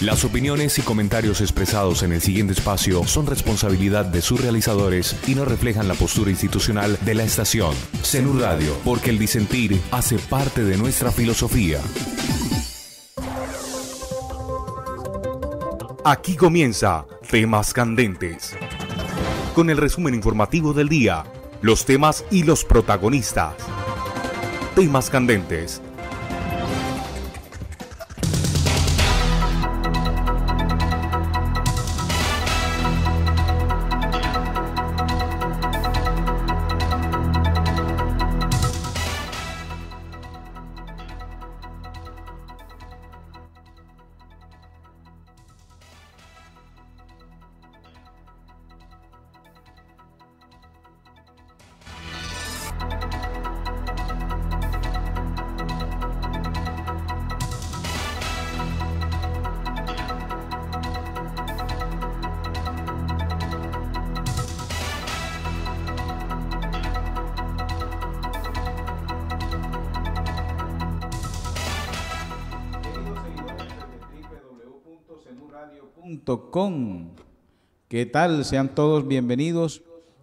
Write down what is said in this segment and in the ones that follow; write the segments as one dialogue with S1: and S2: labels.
S1: Las opiniones y comentarios expresados en el siguiente espacio son responsabilidad de sus realizadores y no reflejan la postura institucional de la estación. Cenur Radio, porque el disentir hace parte de nuestra filosofía. Aquí comienza Temas Candentes. Con el resumen informativo del día, los temas y los protagonistas. Temas Candentes ¿Qué tal? Sean todos bienvenidos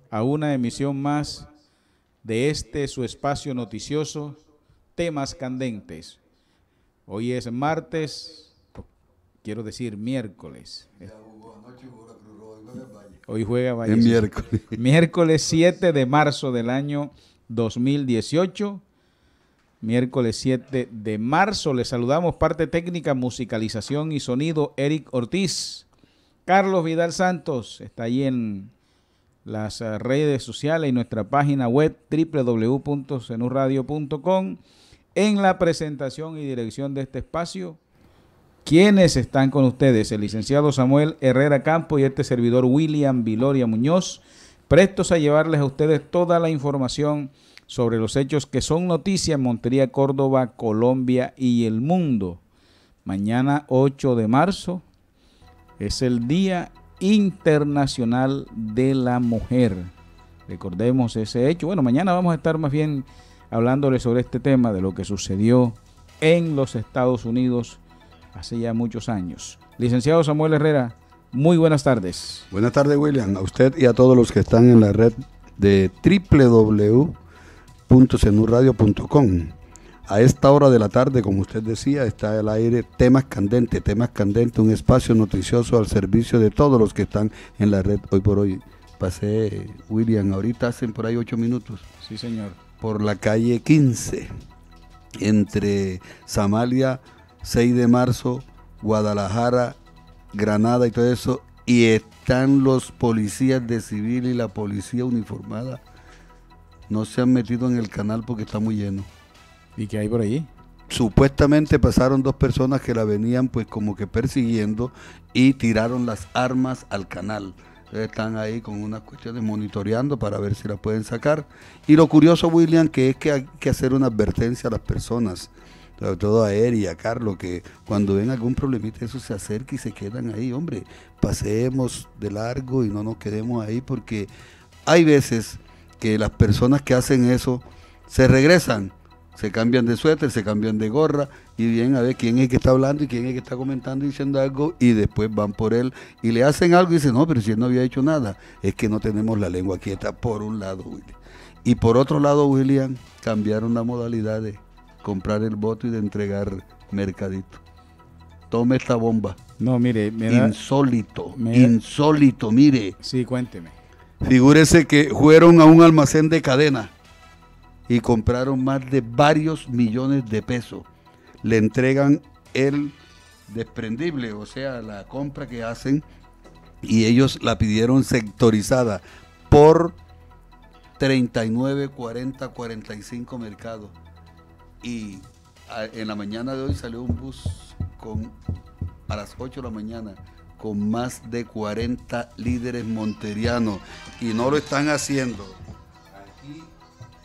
S1: a una emisión más de este su espacio noticioso, temas candentes. Hoy es martes, quiero decir miércoles. Hoy juega Valle. miércoles. Miércoles 7 de marzo del año 2018. Miércoles 7 de marzo. Les saludamos parte técnica, musicalización y sonido, Eric Ortiz. Carlos Vidal Santos está ahí en las eh, redes sociales y nuestra página web www.cenurradio.com en la presentación y dirección de este espacio. ¿Quiénes están con ustedes? El licenciado Samuel Herrera Campo y este servidor William Viloria Muñoz, prestos a llevarles a ustedes toda la información sobre los hechos que son noticias en Montería, Córdoba, Colombia y el mundo. Mañana 8 de marzo es el Día Internacional de la Mujer. Recordemos ese hecho. Bueno, mañana vamos a estar más bien hablándole sobre este tema de lo que sucedió en los Estados Unidos hace ya muchos años. Licenciado Samuel Herrera, muy buenas tardes.
S2: Buenas tardes, William. A usted y a todos los que están en la red de www.cenurradio.com. A esta hora de la tarde, como usted decía, está el aire Temas Candentes, Temas Candentes, un espacio noticioso al servicio de todos los que están en la red hoy por hoy. Pasé, William, ahorita hacen por ahí ocho minutos. Sí, señor. Por la calle 15, entre Samalia, 6 de marzo, Guadalajara, Granada y todo eso, y están los policías de civil y la policía uniformada. No se han metido en el canal porque está muy lleno. ¿Y qué hay por ahí? Supuestamente pasaron dos personas que la venían pues como que persiguiendo y tiraron las armas al canal. Están ahí con unas cuestiones monitoreando para ver si la pueden sacar. Y lo curioso, William, que es que hay que hacer una advertencia a las personas sobre todo a él y a Carlos, que cuando ven algún problemita eso se acerca y se quedan ahí, hombre, paseemos de largo y no nos quedemos ahí porque hay veces que las personas que hacen eso se regresan se cambian de suéter, se cambian de gorra y bien a ver quién es que está hablando y quién es que está comentando y diciendo algo y después van por él y le hacen algo y dicen, no, pero si él no había hecho nada, es que no tenemos la lengua quieta por un lado, William. Y por otro lado, William, cambiaron la modalidad de comprar el voto y de entregar mercadito. Tome esta bomba. No, mire, insólito, insólito, mire. Sí, cuénteme. Figúrese que fueron a un almacén de cadena y compraron más de varios millones de pesos. Le entregan el desprendible, o sea, la compra que hacen, y ellos la pidieron sectorizada por 39, 40, 45 mercados. Y en la mañana de hoy salió un bus con, a las 8 de la mañana con más de 40 líderes monterianos y no lo están haciendo. Aquí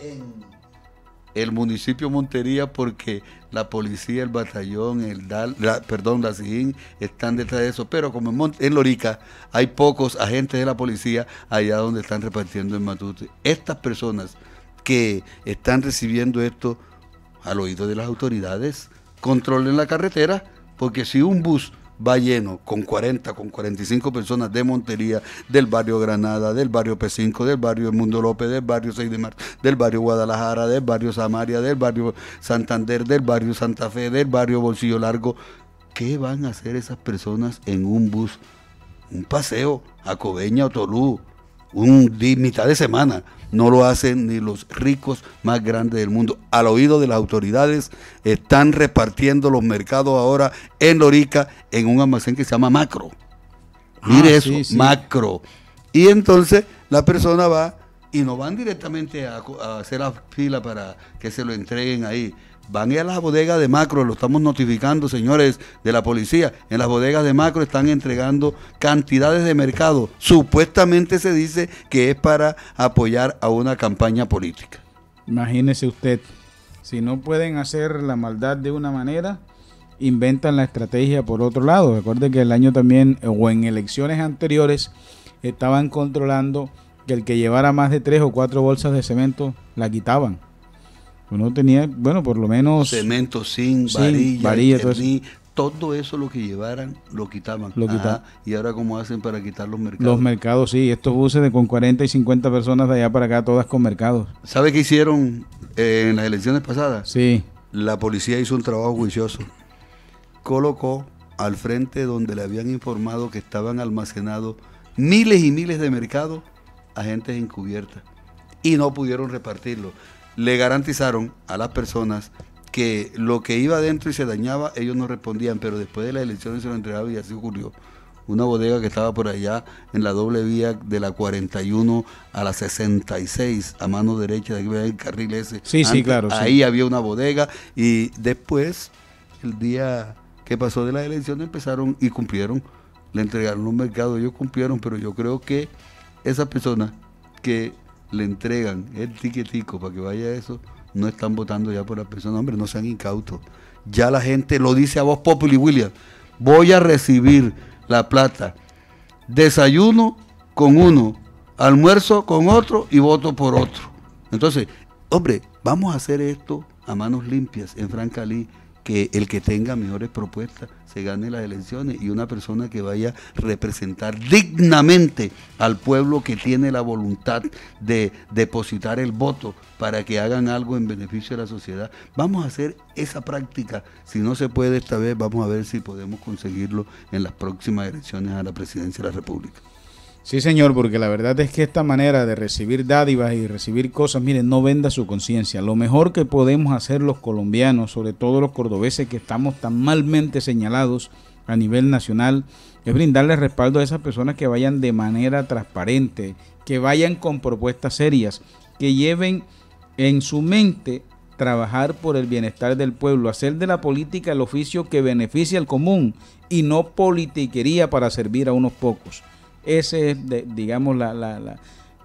S2: en el municipio Montería porque la policía, el batallón, el DAL, perdón, la SIGIN están detrás de eso. Pero como en, en, Lorica hay pocos agentes de la policía allá donde están repartiendo en Matute. Estas personas que están recibiendo esto al oído de las autoridades, controlen la carretera porque si un bus va lleno con 40, con 45 personas de Montería, del barrio Granada, del barrio P5, del barrio El Mundo López, del barrio 6 de del barrio Guadalajara, del barrio Samaria, del barrio Santander, del barrio Santa Fe, del barrio Bolsillo Largo. ¿Qué van a hacer esas personas en un bus? Un paseo a Coveña o un día, mitad de semana. No lo hacen ni los ricos más grandes del mundo. Al oído de las autoridades, están repartiendo los mercados ahora en Lorica, en un almacén que se llama Macro. Ah, Mire eso, Macro. Y entonces la persona va y no van directamente a, a hacer la fila para que se lo entreguen ahí van a las bodegas de macro, lo estamos notificando, señores de la policía, en las bodegas de macro están entregando cantidades de mercado, supuestamente se dice que es para apoyar a una campaña política.
S1: Imagínese usted, si no pueden hacer la maldad de una manera, inventan la estrategia por otro lado. Recuerde que el año también, o en elecciones anteriores, estaban controlando que el que llevara más de tres o cuatro bolsas de cemento la quitaban. No tenía, bueno, por lo menos...
S2: Cemento, sin varillas varilla, todo, eso. lo que llevaran lo quitaban. Lo Y ahora cómo hacen para quitar los mercados. Los
S1: mercados, sí. Estos buses de con 40 y 50 personas de allá para acá, todas con mercados.
S2: ¿Sabe qué hicieron eh, en las elecciones pasadas? Sí. La policía hizo un trabajo juicioso. Colocó al frente donde le habían informado que estaban almacenados miles y miles de mercados, agentes encubiertas. Y no pudieron repartirlo le garantizaron a las personas que lo que iba adentro y se dañaba, ellos no respondían, pero después de las elecciones se lo entregaba y así ocurrió. Una bodega que estaba por allá en la doble vía de la 41 a la 66, a mano derecha, de aquí el carril ese. Sí, sí, claro. Ahí había una bodega y después, el día que pasó de la elecciones, empezaron y cumplieron. Le entregaron un mercado, ellos cumplieron, pero yo creo que esa persona que le entregan el tiquetico para que vaya eso, no están votando ya por la persona. Hombre, no sean incautos. Ya la gente lo dice a vos, populi, William. Voy a recibir la plata. Desayuno con uno, almuerzo con otro y voto por otro. Entonces, hombre, vamos a hacer esto a manos limpias en Francalí que el que tenga mejores propuestas se gane las elecciones y una persona que vaya a representar dignamente al pueblo que tiene la voluntad de depositar el voto para que hagan algo en beneficio de la sociedad. Vamos a hacer esa práctica. Si no se puede esta vez, vamos a ver si podemos conseguirlo
S1: en las próximas elecciones a la presidencia de la República. Sí, señor, porque la verdad es que esta manera de recibir dádivas y recibir cosas, miren, no venda su conciencia. Lo mejor que podemos hacer los colombianos, sobre todo los cordobeses que estamos tan malmente señalados a nivel nacional, es brindarle respaldo a esas personas que vayan de manera transparente, que vayan con propuestas serias, que lleven en su mente trabajar por el bienestar del pueblo, hacer de la política el oficio que beneficia al común y no politiquería para servir a unos pocos. Ese es, digamos,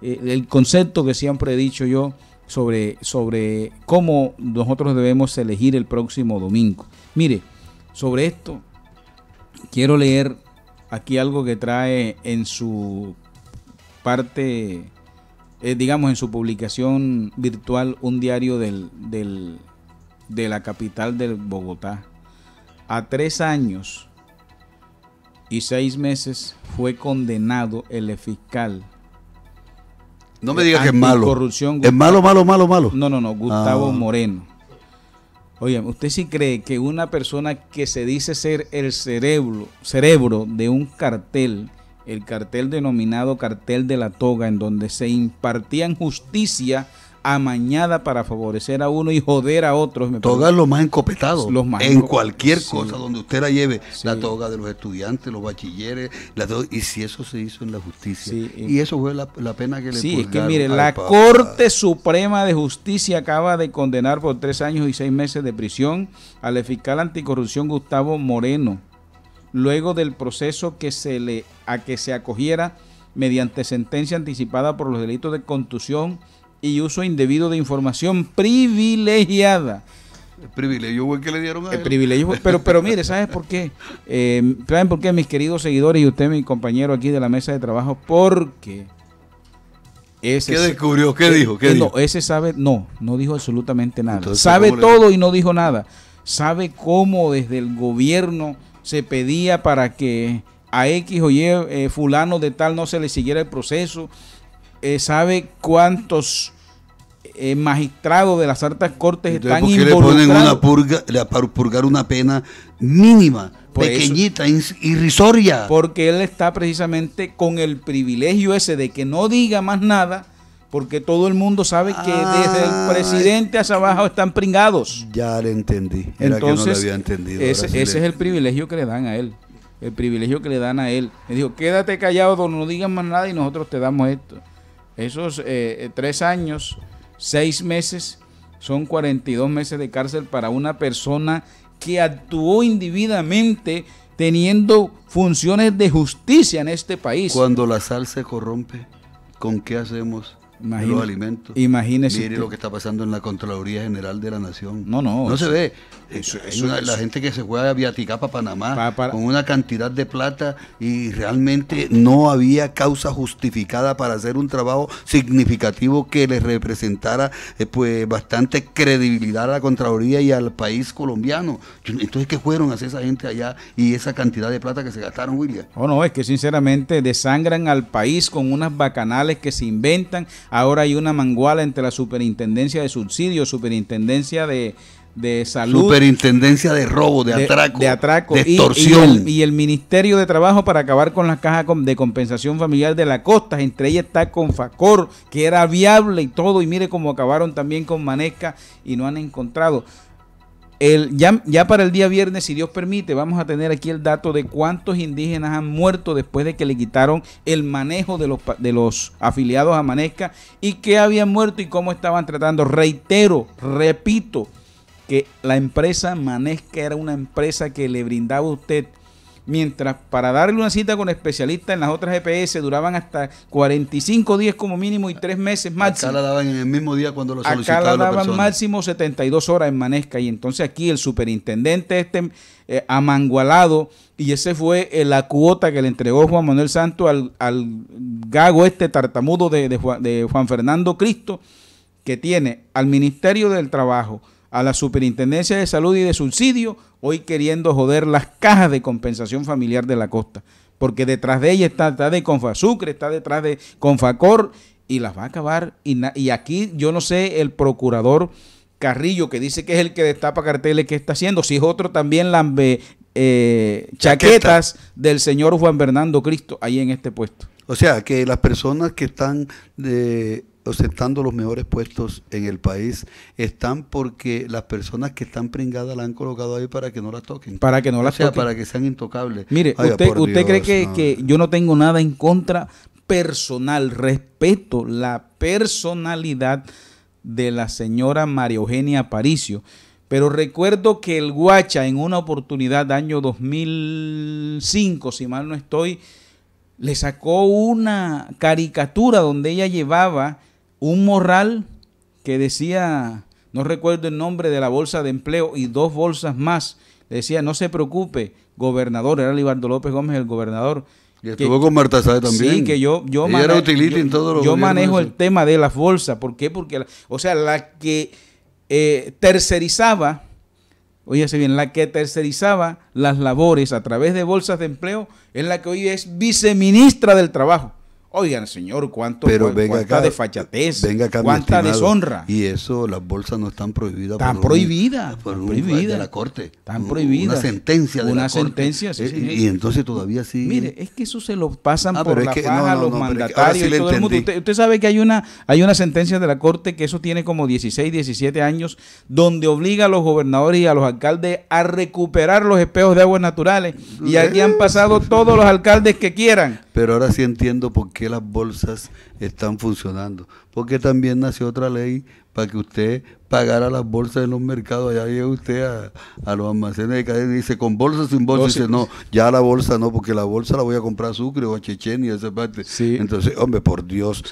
S1: eh, el concepto que siempre he dicho yo sobre, sobre cómo nosotros debemos elegir el próximo domingo. Mire, sobre esto quiero leer aquí algo que trae en su parte, eh, digamos, en su publicación virtual, un diario del, de la capital de Bogotá. A tres años y seis meses fue condenado el fiscal. No me diga que es malo. Corrupción, es malo, malo, malo, malo. No, no, no, Gustavo ah. Moreno. Oye, ¿usted sí cree que una persona que se dice ser el cerebro, cerebro de un cartel, el cartel denominado cartel de la toga, en donde se impartían justicia amañada para favorecer a uno y joder a otros. toga los más encopetados. en cualquier cosa donde usted la lleve. La toga de
S2: los estudiantes, los bachilleres. La y si eso se hizo en la justicia. y, eso fue
S1: la, pena que le Sí, es que mire, la Corte Suprema de Justicia acaba de condenar por tres años y seis meses de prisión al fiscal anticorrupción Gustavo Moreno luego del proceso que se le, a que se acogiera mediante sentencia anticipada por los delitos de contusión, y uso indebido de información privilegiada. El privilegio fue que le dieron a él. El privilegio pero, pero mire, ¿sabes por qué? Eh, ¿Saben por qué, mis queridos seguidores y usted, mi compañero aquí de la mesa de trabajo? Porque... Ese ¿Qué descubrió? ¿Qué, dijo? ¿Qué no, ese sabe, no, no dijo absolutamente nada. sabe todo y no dijo nada. Sabe cómo desde el gobierno se pedía para que a X o Y eh, fulano de tal no se le siguiera el proceso eh, sabe cuántos eh, magistrados de las altas cortes están ¿por Le ponen una
S2: purga, para purgar una
S1: pena mínima, pequeñita, irrisoria. Porque él está precisamente con el privilegio ese de que no diga más nada, porque todo el mundo sabe que desde el ah, presidente hacia abajo están pringados.
S2: Ya le entendí. Era Entonces, que no había entendido. Ese, es
S1: el privilegio que le dan a él. El privilegio que le dan a él. Me dijo, quédate callado, no digas más nada y nosotros te damos esto. Esos eh, eh, tres años, seis meses, son 42 meses de cárcel para una persona que actuó individuamente teniendo funciones de justicia en este país. Cuando la sal se
S2: corrompe, ¿con qué hacemos los alimentos? Imagínese. Mire lo que está pasando en la Contraloría General de la Nación. No, no. No se ve la gente que se fue a viaticar para Panamá con una cantidad de plata y realmente no había causa justificada para hacer un trabajo significativo que le representara eh, pues bastante credibilidad a la
S1: Contraloría y al país colombiano. Entonces, ¿qué fueron a hacer esa gente allá y esa cantidad de plata que se gastaron, William? Oh, no, es que sinceramente desangran al país con unas bacanales que se inventan. Ahora hay una manguala entre la superintendencia de subsidios, superintendencia de de salud.
S2: Superintendencia de robo, de, atraco. De atraco. extorsión.
S1: Y, el, Ministerio de Trabajo para acabar con las cajas de compensación familiar de la costa. Entre ellas está Confacor, que era viable y todo. Y mire cómo acabaron también con Manesca y no han encontrado. El, ya, ya para el día viernes, si Dios permite, vamos a tener aquí el dato de cuántos indígenas han muerto después de que le quitaron el manejo de los, de los afiliados a Manesca y qué habían muerto y cómo estaban tratando. Reitero, repito, que la empresa Manesca era una empresa que le brindaba a usted mientras para darle una cita con especialista en las otras EPS duraban hasta 45 días como mínimo y 3 meses máximo. Acá la daban en el mismo día cuando lo solicitaba Acá la daban máximo 72 horas en Manesca y entonces aquí el superintendente este eh, amangualado y ese fue eh, la cuota que le entregó Juan Manuel Santos al, gago este tartamudo de Juan Fernando Cristo que tiene al Ministerio del Trabajo, a la Superintendencia de Salud y de Subsidio, hoy queriendo joder las cajas de compensación familiar de la costa, porque detrás de ella está, detrás de Confasucre, está detrás de Confacor, y las va a acabar. Y, aquí yo no sé el procurador Carrillo, que dice que es el que destapa carteles, que está haciendo, si es otro también las eh, chaquetas del señor Juan Bernardo Cristo ahí en este puesto. O sea, que las personas que están
S2: de, ostentando los mejores puestos en el país, están porque las personas que están pringadas la han colocado ahí para que no las toquen. Para que no la toquen. para que sean intocables. Mire, usted, cree que,
S1: yo no tengo nada en contra personal, respeto la personalidad de la señora María Eugenia Aparicio. Pero recuerdo que el Guacha en una oportunidad, año 2005, si mal no estoy, le sacó una caricatura donde ella llevaba un morral que decía, no recuerdo el nombre de la bolsa de empleo y dos bolsas más, decía, no se preocupe, gobernador, era Libardo López Gómez el gobernador. Y estuvo con Marta también. que yo, yo, manejo, yo, manejo el tema de las bolsas. ¿Por qué? Porque, o sea, la que eh, tercerizaba, oíase bien, la que tercerizaba las labores a través de bolsas de empleo es la que hoy es viceministra del Trabajo. Oigan, señor, cuánto, Pero cuánta desfachatez,
S2: cuánta deshonra. Y eso, las bolsas no están prohibidas. Están prohibidas. Por de la corte. Están prohibidas. Una sentencia de la corte. Eh, sí, Y
S1: entonces todavía sí. Mire, es que eso se lo pasan ah, por la paja los mandatarios Usted, sabe que hay una, hay una sentencia de la corte que eso tiene como 16, 17 años, donde obliga a los gobernadores y a los alcaldes a recuperar los espejos de aguas naturales. Y aquí han pasado todos los alcaldes que quieran.
S2: Pero ahora sí entiendo por qué que las bolsas están funcionando. Porque también nació otra ley para que usted pagar a las bolsas de los mercados. Allá llega usted a, los almacenes de cadena y dice, ¿con bolsa sin bolsa? dice, no, ya la bolsa no, porque la bolsa la voy a comprar a Sucre o a y esa parte. Entonces, hombre, por Dios.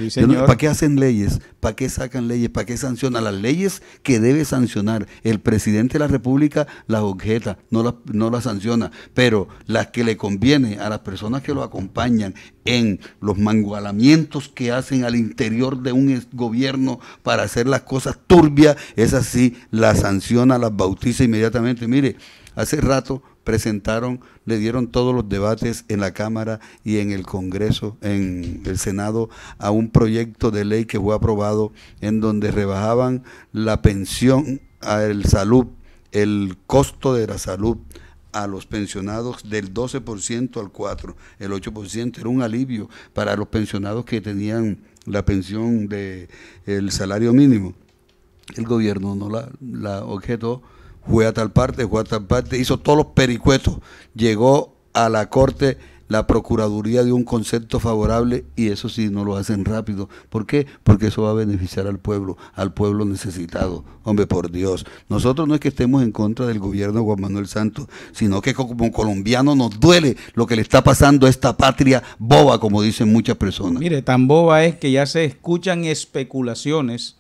S2: ¿Para qué hacen leyes? ¿Para qué sacan leyes? ¿Para qué sanciona Las leyes que debe sancionar el presidente de la República las objeta, no las no la sanciona. Pero las que le conviene a las personas que lo acompañan en los mangualamientos que hacen al interior de un gobierno para hacer las cosas turbias es así, la sanciona, la bautiza inmediatamente. Mire, hace rato presentaron, le dieron todos los debates en la Cámara y en el Congreso, en el Senado, a un proyecto de ley que fue aprobado en donde rebajaban la pensión, a el salud, el costo de la salud a los pensionados del 12% al 4%. El 8% era un alivio para los pensionados que tenían la pensión de el salario mínimo el gobierno no la, objetó, fue a tal parte, fue a tal parte, hizo todos los pericuetos, llegó a la corte la Procuraduría dio un concepto favorable y eso sí, no lo hacen rápido. ¿Por qué? Porque eso va a beneficiar al pueblo, al pueblo necesitado. Hombre, por Dios. Nosotros no es que estemos en contra del gobierno de Juan Manuel Santos, sino que como colombiano nos duele lo que le está pasando a esta patria boba, como dicen muchas personas.
S1: Mire, tan boba es que ya se escuchan especulaciones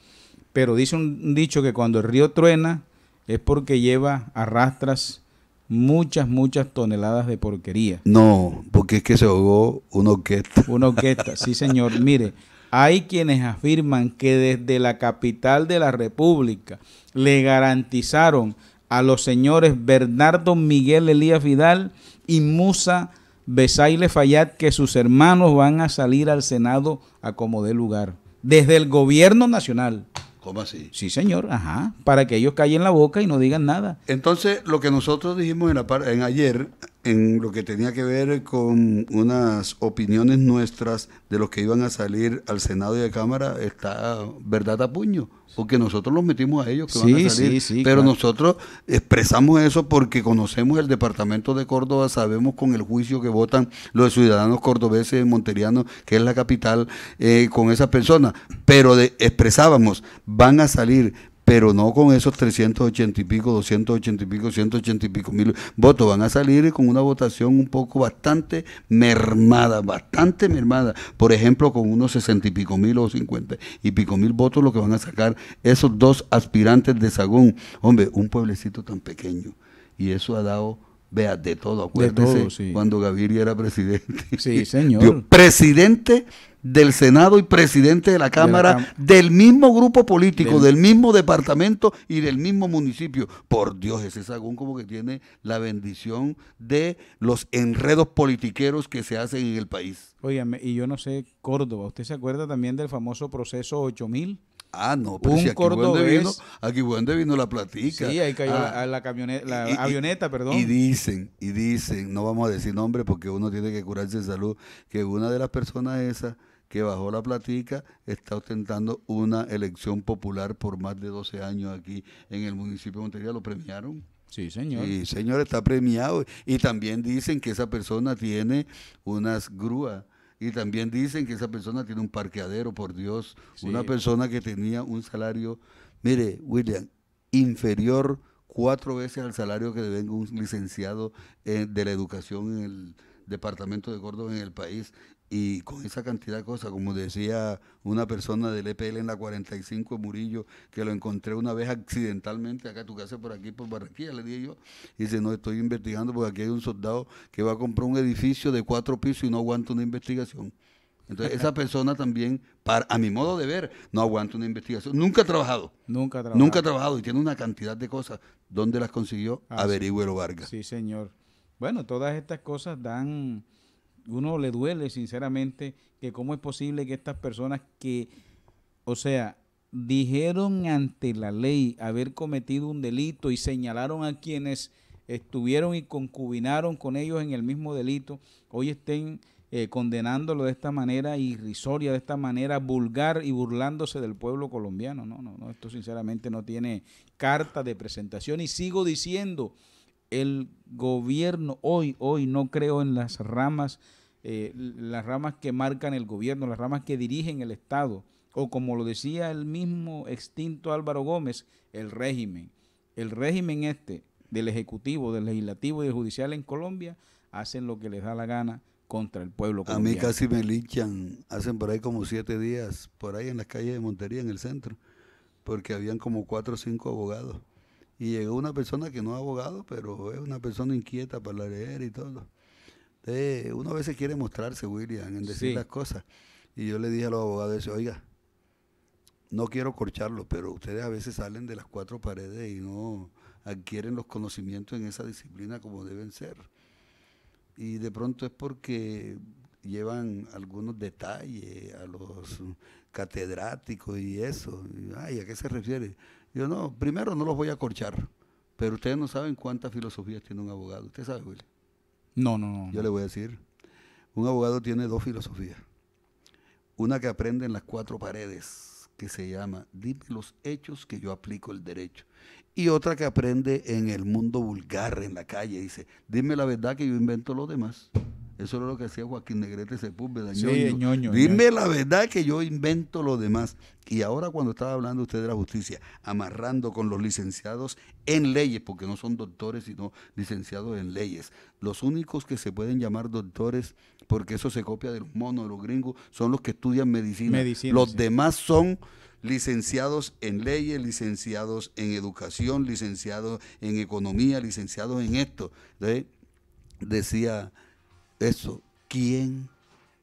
S1: pero dice un dicho que cuando el río truena es porque lleva arrastras muchas, muchas toneladas de porquería.
S2: No, porque es que se ahogó una orquesta.
S1: Una orquesta, sí señor. Mire, hay quienes afirman que desde la capital de la República le garantizaron a los señores Bernardo Miguel Elías Vidal y Musa Besaile Fayad que sus hermanos van a salir al Senado a como dé lugar. Desde el gobierno nacional así? Sí, señor, ajá, para que ellos callen la boca y no digan nada.
S2: Entonces, lo que nosotros dijimos en, la en ayer, en lo que tenía que ver con unas opiniones nuestras de los que iban a salir al Senado y a Cámara, está verdad a puño porque nosotros los metimos a ellos que van a salir. pero nosotros expresamos eso porque conocemos el departamento de Córdoba, sabemos con el juicio que votan los ciudadanos cordobeses, monterianos, que es la capital, eh, con esas personas. Pero expresábamos, van a salir pero no con esos 380 y pico, 280 y pico, 180 y pico mil votos. Van a salir con una votación un poco bastante mermada, bastante mermada. Por ejemplo, con unos 60 y pico mil o 50 y pico mil votos lo que van a sacar esos dos aspirantes de Sagún. Hombre, un pueblecito tan pequeño. Y eso ha dado Vea, de todo, acuérdese cuando Gaviria era presidente. Sí, señor. presidente del Senado y presidente de la Cámara, del mismo grupo político, del... mismo departamento y del mismo municipio. Por Dios, ese algún como que tiene la bendición de los enredos politiqueros que se hacen en el país.
S1: Oye, y yo no sé, Córdoba, ¿usted se acuerda también del famoso proceso 8000? Ah, no, pero aquí bueno vino, la platica. Sí, ahí cayó ah, la, avioneta, perdón. Y
S2: dicen, y dicen, no vamos a decir nombre porque uno tiene que curarse de salud, que una de las personas esas que bajó la platica, está ostentando una elección popular por más de 12 años aquí en el municipio de Montería, lo premiaron. Sí, señor. Sí, señor, está premiado. Y también dicen que esa persona tiene unas grúas. Y también dicen que esa persona tiene un parqueadero, por Dios. Una persona que tenía un salario, mire, William, inferior cuatro veces al salario que devenga un licenciado eh, de la educación en el departamento de Córdoba en el país y con esa cantidad de cosas, como decía una persona del EPL en la 45 Murillo, que lo encontré una vez accidentalmente acá, tu casa por aquí, por Barranquilla, le dije yo, y dice, no, estoy investigando porque aquí hay un soldado que va a comprar un edificio de cuatro pisos y no aguanta una investigación. Entonces, esa persona también, a mi modo de ver, no aguanta una investigación. Nunca ha trabajado.
S1: Nunca ha trabajado. Nunca
S2: ha trabajado y tiene una cantidad de cosas. ¿Dónde las consiguió? Ah, Vargas.
S1: Sí, señor. Bueno, todas estas cosas dan uno le duele sinceramente que cómo es posible que estas personas que, o sea, dijeron ante la ley haber cometido un delito y señalaron a quienes estuvieron y concubinaron con ellos en el mismo delito, hoy estén eh, condenándolo de esta manera irrisoria, de esta manera vulgar y burlándose del pueblo colombiano. No, no, no, esto sinceramente no tiene carta de presentación y sigo diciendo, el gobierno hoy, hoy no creo en las ramas eh, las ramas que marcan el gobierno, las ramas que dirigen el Estado, o como lo decía el mismo extinto Álvaro Gómez, el régimen. El régimen este del Ejecutivo, del Legislativo y del Judicial en Colombia hacen lo que les da la gana contra el pueblo colombiano. A mí casi me
S2: linchan, hacen por ahí como siete días, por ahí en las calles de Montería, en el centro, porque habían como cuatro o cinco abogados. Y llegó una persona que no es abogado, pero es una persona inquieta para leer y todo. Eh, uno a veces quiere mostrarse, William, en decir las cosas. Y yo le dije a los abogados, oiga, no quiero corcharlo, pero ustedes a veces salen de las cuatro paredes y no adquieren los conocimientos en esa disciplina como deben ser. Y de pronto es porque llevan algunos detalles a los catedráticos y eso. ay, ¿a qué se refiere? Yo no, primero no los voy a corchar, pero ustedes no saben cuántas filosofías tiene un abogado. Usted sabe, William.
S1: No, no, no. Yo le voy
S2: a decir, un abogado tiene dos filosofías. Una que aprende en las cuatro paredes, que se llama, dime los hechos que yo aplico el derecho. Y otra que aprende en el mundo vulgar, en la calle, dice, dime la verdad que yo invento lo demás. Eso es lo que hacía Joaquín Negrete Sepúlveda. Sí, Dime la verdad que yo invento lo demás. Y ahora cuando estaba hablando usted de la justicia, amarrando con los licenciados en leyes, porque no son doctores, sino licenciados en leyes. Los únicos que se pueden llamar doctores, porque eso se copia de los monos, de los gringos, son los que estudian medicina. los demás son licenciados en leyes, licenciados en educación, licenciados en economía, licenciados en esto. Entonces, decía eso. ¿Quién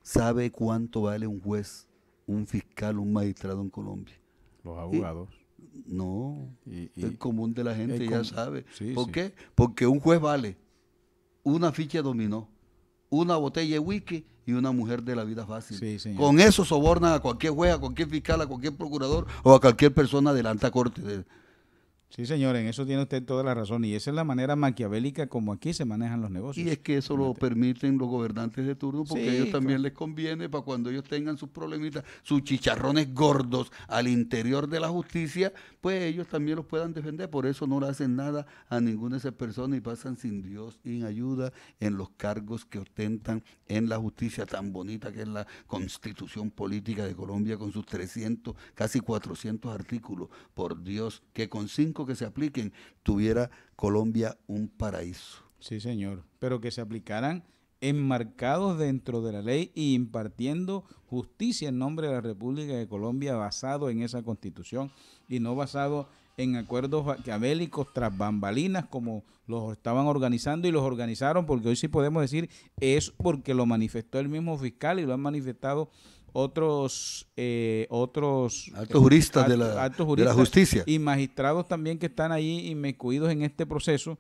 S2: sabe cuánto vale un juez, un fiscal, un magistrado en Colombia? Los abogados. no, es común de la gente ya sabe. ¿Por qué? Porque un juez vale una ficha dominó, una botella de whisky y una mujer de la vida fácil. Con eso sobornan a cualquier juez, a cualquier
S1: fiscal, a cualquier procurador
S2: o a cualquier persona de la alta corte.
S1: Sí, señor, en eso tiene usted toda la razón. Y esa es la manera maquiavélica como aquí se manejan los negocios. Y es que eso lo permiten los gobernantes de turno porque a ellos también
S2: les conviene para cuando ellos tengan sus problemitas, sus chicharrones gordos al interior de la justicia, pues ellos también los puedan defender. Por eso no le hacen nada a ninguna de esas personas y pasan sin Dios sin ayuda en los cargos que ostentan en la justicia tan bonita que es la constitución política de Colombia con sus 300, casi 400 artículos. Por Dios, que con cinco que se apliquen, tuviera Colombia un paraíso.
S1: Sí, señor, pero que se aplicaran enmarcados dentro de la ley y impartiendo justicia en nombre de la República de Colombia basado en esa constitución y no basado en acuerdos maquiavélicos tras bambalinas como los estaban organizando y los organizaron porque hoy sí podemos decir es porque lo manifestó el mismo fiscal y lo han manifestado otros eh, otros altos juristas, de, la, la, justicia y magistrados también que están ahí inmiscuidos en este proceso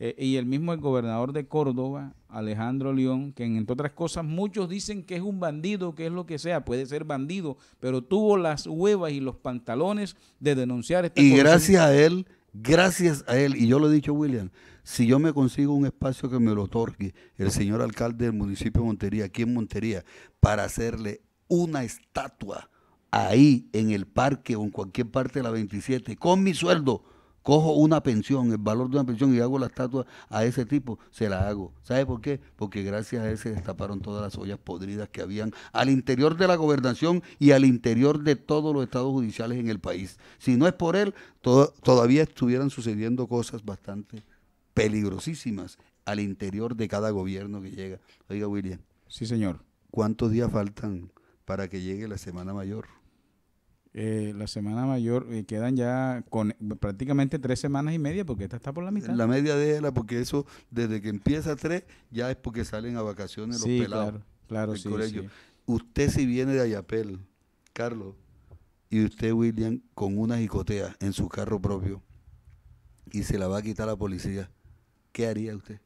S1: eh, y el mismo el gobernador de Córdoba Alejandro León que entre otras cosas muchos dicen que es un bandido que es lo que sea puede ser bandido pero tuvo las huevas y los pantalones de denunciar esta y gracias a
S2: él gracias a él y yo lo he dicho William si yo me consigo un espacio que me lo otorgue el señor alcalde del municipio de Montería, aquí en Montería, para hacerle una estatua ahí en el parque o en cualquier parte de la 27, con mi sueldo, cojo una pensión, el valor de una pensión y hago la estatua a ese tipo, se la hago. ¿Sabe por qué? Porque gracias a él se destaparon todas las ollas podridas que habían al interior de la gobernación y al interior de todos los estados judiciales en el país. Si no es por él, todavía estuvieran sucediendo cosas bastante peligrosísimas al interior de cada gobierno que llega.
S1: Oiga, William. Sí, señor. ¿Cuántos días faltan para que llegue la Semana Mayor? Eh, la Semana Mayor eh, quedan ya con prácticamente tres semanas y media porque esta está por la mitad. La media de la porque eso desde que empieza tres ya es porque salen
S2: a vacaciones los pelados. Claro, claro, sí, Usted si viene de Ayapel, Carlos, y usted, William, con una jicotea en su carro propio y se la va a quitar la policía ¿qué haría usted?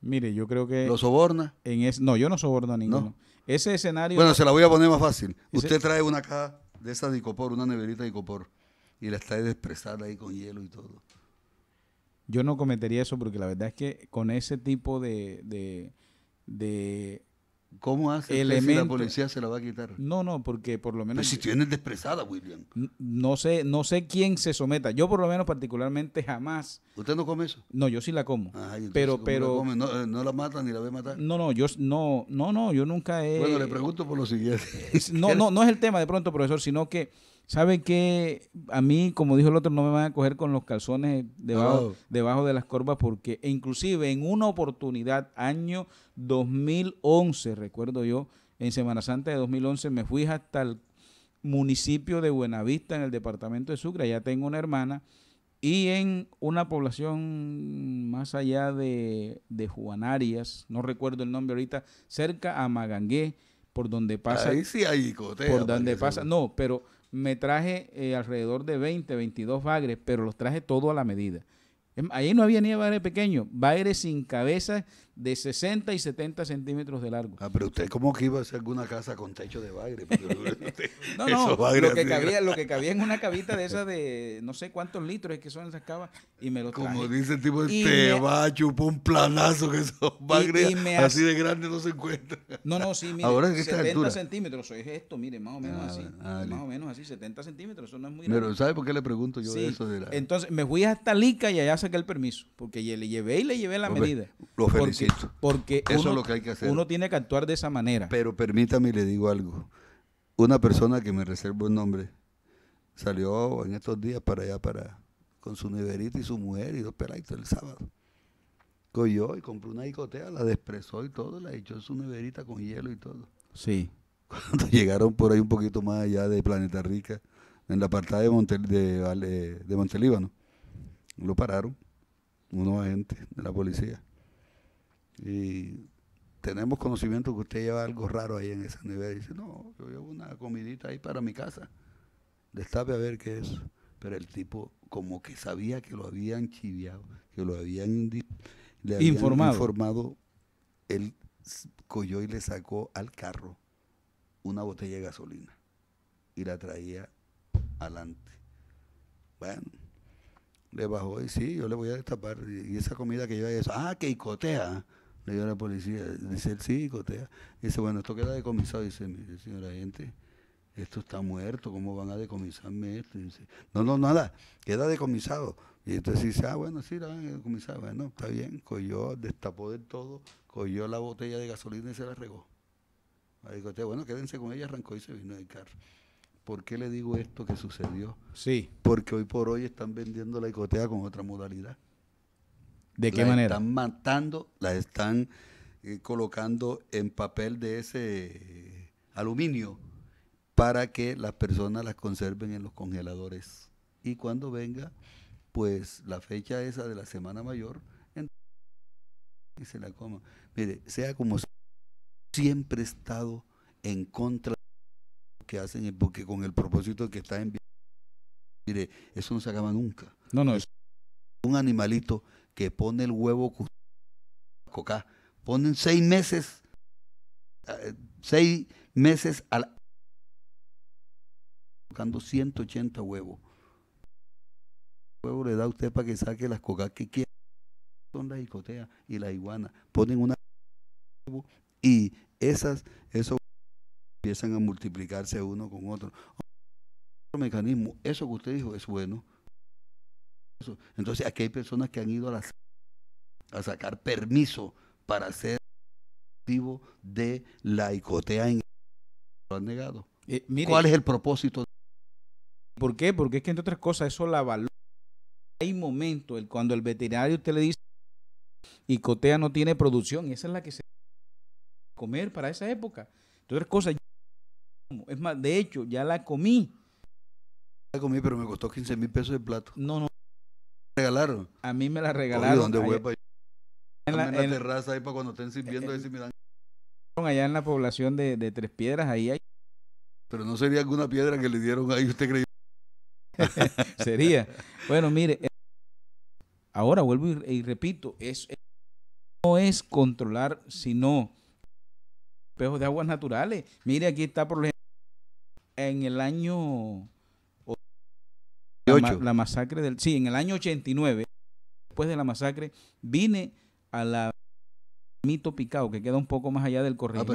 S2: Mire, yo creo
S1: que... ¿Lo soborna? En es, no, yo no soborno a ninguno. Ese escenario... Bueno, se la voy a poner más fácil. Usted
S2: trae una caja de esa icopor, una neverita de icopor, y la trae despresada ahí con hielo y todo.
S1: Yo no cometería eso porque la verdad es que con ese tipo de ¿Cómo hace que Si la policía se la va a quitar? No, no, porque por lo menos... Pero pues si tienen
S2: desprezada, William.
S1: No sé, no sé quién se someta. Yo por lo menos particularmente jamás... ¿Usted no come eso? No, yo sí la como. Ah, pero, pero... La eh, ¿No, la mata ni la ve matar? No, no, yo no, no, no, yo nunca he... Bueno, le pregunto por lo siguiente. No, no, no es el tema de pronto, profesor, sino que ¿Sabe que A mí, como dijo el otro, no me van a coger con los calzones debajo, debajo de las corvas porque e inclusive en una oportunidad, año 2011, recuerdo yo, en Semana Santa de 2011, me fui hasta el municipio de Buenavista, en el departamento de Sucre, ya tengo una hermana, y en una población más allá de, de Juanarias, no recuerdo el nombre ahorita, cerca a Magangué, por donde pasa... Ahí sí hay coteo, Por donde pasa... No, pero me traje eh, alrededor de 20, 22 bagres, pero los traje todo a la medida. Em, ahí no había ni bagres pequeños, bagres sin cabeza de 60 y 70 centímetros de largo. Ah, pero usted cómo que iba a hacer alguna casa con techo de bagre. no, no, lo, que cabía, lo que, cabía, en una cavita de esas de no sé cuántos litros es que son esas cavas y me lo traje. Como dice el tipo, este va a chupar un planazo que esos bagres así de grande no se encuentra. No, no, sí, mire, Ahora es que 70 centímetros, es esto, mire, más o menos ah, así, más o menos así, 70 centímetros, eso no es muy grande. Pero ¿sabe por qué le pregunto yo eso? De la... Entonces me fui hasta Lica y allá saqué el permiso, porque le llevé y le llevé la medida. Lo felicito porque, uno, Uno
S2: tiene que actuar de esa manera. Pero permítame, le digo algo. Una persona que me reservo el nombre salió en estos días para allá, para con su neverita y su mujer y dos peladitos el sábado. Coyó y compró una icotea la despresó y todo, la echó en su neverita con hielo y todo. Sí. Cuando llegaron por ahí un poquito más allá de Planeta Rica, en la apartada de, Montel, de, de Montelíbano, lo pararon unos agentes de la policía. Y tenemos conocimiento que usted lleva algo raro ahí en ese nivel. Y dice, no, yo llevo una comidita ahí para mi casa. Destape a ver qué es. Pero el tipo como que sabía que lo habían chiviado, que lo habían, informado. informado. Él cogió y le sacó al carro una botella de gasolina y la traía adelante. Bueno, le bajó y sí, yo le voy a destapar. Y esa comida que yo es, ah, que icotea le dio a la policía, dice él, sí, cotea. Dice, bueno, esto queda decomisado. Dice, señora gente, esto está muerto, ¿cómo van a decomisarme esto? no, no, nada, queda decomisado. Y entonces dice, ah, bueno, sí, la van a decomisar. Bueno, está bien, cogió, destapó del todo, cogió la botella de gasolina y se la regó. La bueno, quédense con ella, arrancó y se vino del carro. ¿Por qué le digo esto que sucedió? Sí. Porque hoy por hoy están vendiendo la icotea con otra modalidad.
S1: ¿De qué las manera? Están
S2: matando, las están colocando en papel de ese eh, aluminio para que las personas las conserven en los congeladores. Y cuando venga, pues la fecha esa de la semana mayor, y se la coma. Mire, sea como siempre he estado en contra de lo que hacen, porque con el propósito que está en... Mire, eso no se acaba nunca. No, no. Es un animalito que pone el huevo coca. Ponen seis meses, eh, seis meses al tocando 180 huevos. Huevo le da a usted para que saque las cocas que quiera. Son las icoteas y las iguanas. Ponen una y esas, esos empiezan a multiplicarse uno con otro. Otro mecanismo, eso que usted dijo es bueno, entonces aquí hay personas que han ido a, sacar permiso para ser
S1: activo de la icotea en lo han negado. Eh, ¿Cuál es el propósito? ¿Por qué? Porque es que entre otras cosas eso la valora. Hay momento el, cuando el veterinario usted le dice icotea no tiene producción esa es la que se comer para esa época. Entonces cosas es más, de hecho ya la comí. La comí, pero me costó 15 mil pesos el plato. No, no regalaron? A mí me la regalaron. allá, en la, terraza
S2: ahí para cuando estén sirviendo,
S1: Allá en la población de, de Tres Piedras, ahí hay... Pero no sería alguna piedra que le dieron ahí, usted creyó. sería. Bueno, mire, eh, ahora vuelvo y, repito, es, no es controlar, sino espejos de aguas naturales. Mire, aquí está, por ejemplo, en el año la, masacre del... Sí, en el año 89, después de la masacre, vine a la Mito Picao, que queda un poco más allá del ah, corredor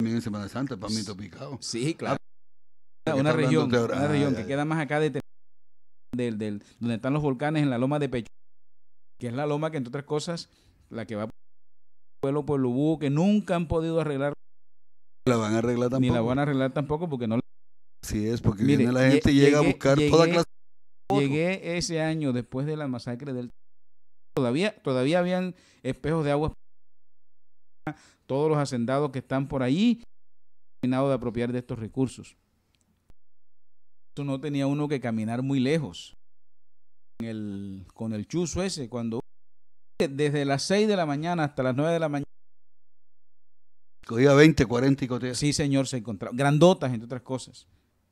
S1: también en Semana Santa, para Mito Picao. Sí, ah,
S2: claro. una, región, una ah, región que
S1: queda más acá de, del, del, donde están los volcanes, en la loma de Pecho, que es la loma que, entre otras cosas, la que va por el pueblo, pueblo Ubu, que nunca han podido arreglar. La van a arreglar tampoco. Ni la van a arreglar tampoco porque no si es, porque viene la gente y llega a buscar toda clase Llegué ese año después de la masacre del... Todavía, todavía habían espejos de agua. Todos los hacendados que están por ahí terminado de apropiar de estos recursos. Eso no tenía uno que caminar muy lejos. Con el, con el chuzo ese, cuando desde las 6 de la mañana hasta las 9 de la mañana. Cogía 20, 40 y cotea. Sí, señor, se encontraba. Grandotas, entre otras cosas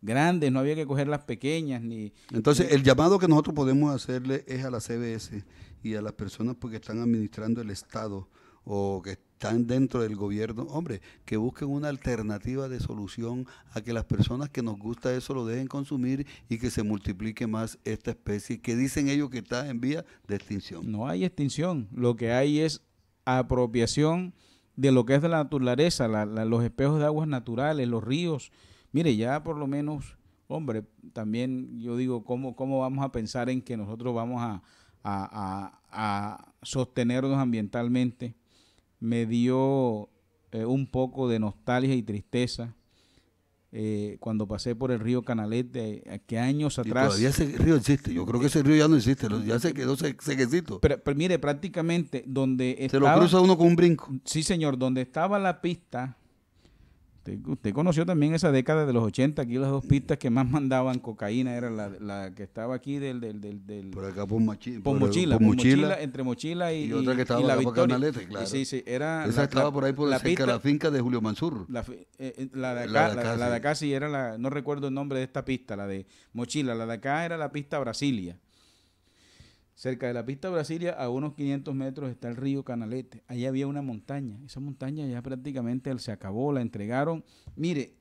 S1: grandes, no había que coger las pequeñas. ni Entonces, el llamado que nosotros podemos hacerle
S2: es a la CBS y a las personas porque pues, están administrando el Estado o que están dentro del gobierno, hombre, que busquen una alternativa de solución a que las personas que nos gusta eso lo dejen consumir y que se multiplique más esta especie que dicen ellos que
S1: está en vía de extinción. No hay extinción, lo que hay es apropiación de lo que es de la naturaleza, los espejos de aguas naturales, los ríos, Mire, ya por lo menos, hombre, también yo digo, ¿cómo, cómo vamos a pensar en que nosotros vamos a, a, sostenernos ambientalmente? Me dio eh, un poco de nostalgia y tristeza eh, cuando pasé por el río Canalete, eh, que años atrás. Y todavía ese río
S2: existe, yo creo que ese río ya no existe,
S1: ya se quedó sequecito. Pero, pero mire, prácticamente donde. Estaba, se lo cruza uno con un brinco. Sí, señor, donde estaba la pista Usted, conoció también esa década de los 80, aquí las dos pistas que más mandaban cocaína era la, que estaba aquí del... del, por acá por, mochila, entre mochila y, la Victoria. claro. Esa estaba por ahí por la, cerca la
S2: finca de Julio Mansur. La, eh,
S1: eh, la de acá, la, de acá sí era la, no recuerdo el nombre de esta pista, la de mochila, la de acá era la pista Brasilia. Cerca de la pista Brasilia, a unos 500 metros, está el río Canalete. Ahí había una montaña. Esa montaña ya prácticamente se acabó, la entregaron. Mire,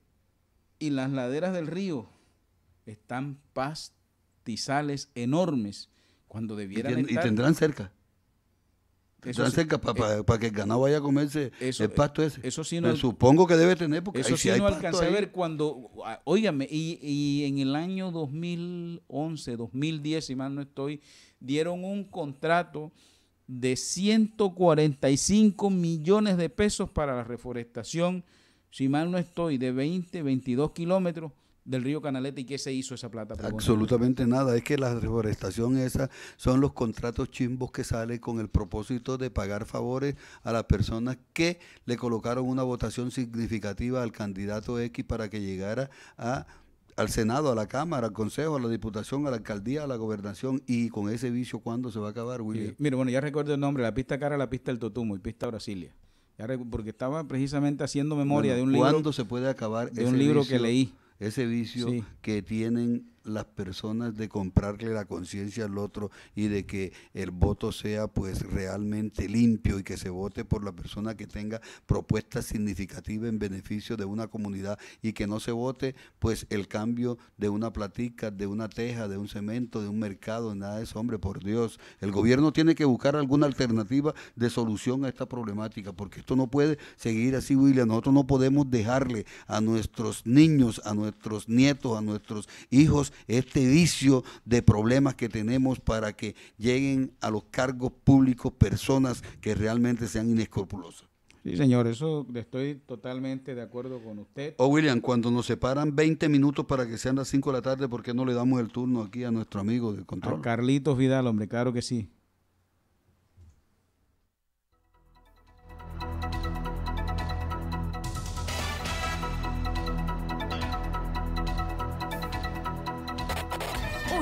S1: y las laderas del río están pastizales enormes. Cuando debieran Y tendrán
S2: cerca. Entonces, para eh, que el ganado vaya a comerse el pasto eh, ese. Eso sí no, supongo que debe tener, porque eso sí, alcancé a ver
S1: cuando, ah, óigame, y, y, en el año 2011, 2010, si mal no estoy, dieron un contrato de 145 millones de pesos para la reforestación, si mal no estoy, de 20, 22 kilómetros del río Canalete y qué se hizo esa plata. Absolutamente
S2: nada, es que la reforestación esa son los contratos chimbos que sale con el propósito de pagar favores a las personas que le colocaron una votación significativa al candidato X para que llegara a al Senado, a la Cámara, al Consejo, a la Diputación, a la Alcaldía, a la Gobernación. ¿Y con ese
S1: vicio cuándo se va a acabar, William? Mira, bueno, ya recuerdo el nombre, la pista cara, la pista del Totumo y pista Brasilia. porque estaba precisamente haciendo memoria de un libro. ¿Cuándo se puede acabar De un libro que leí
S2: ese vicio que tienen las personas de comprarle la conciencia al otro y de que el voto sea pues realmente limpio y que se vote por la persona que tenga propuestas significativas en beneficio de una comunidad y que no se vote pues el cambio de una platica, de una teja, de un cemento, de un mercado, nada de eso, hombre, por Dios. El gobierno tiene que buscar alguna alternativa de solución a esta problemática porque esto no puede seguir así, William. Nosotros no podemos dejarle a nuestros niños, a nuestros nietos, a nuestros hijos este vicio de problemas que tenemos para que lleguen a los cargos públicos personas que realmente sean inescrupulosas. Sí, señor, eso
S1: estoy totalmente de acuerdo con usted.
S2: O oh, William, cuando nos separan 20 minutos para que sean las 5 de la tarde, ¿por qué no le damos el turno aquí a nuestro amigo de control? A Carlitos Vidal, hombre,
S1: claro que sí.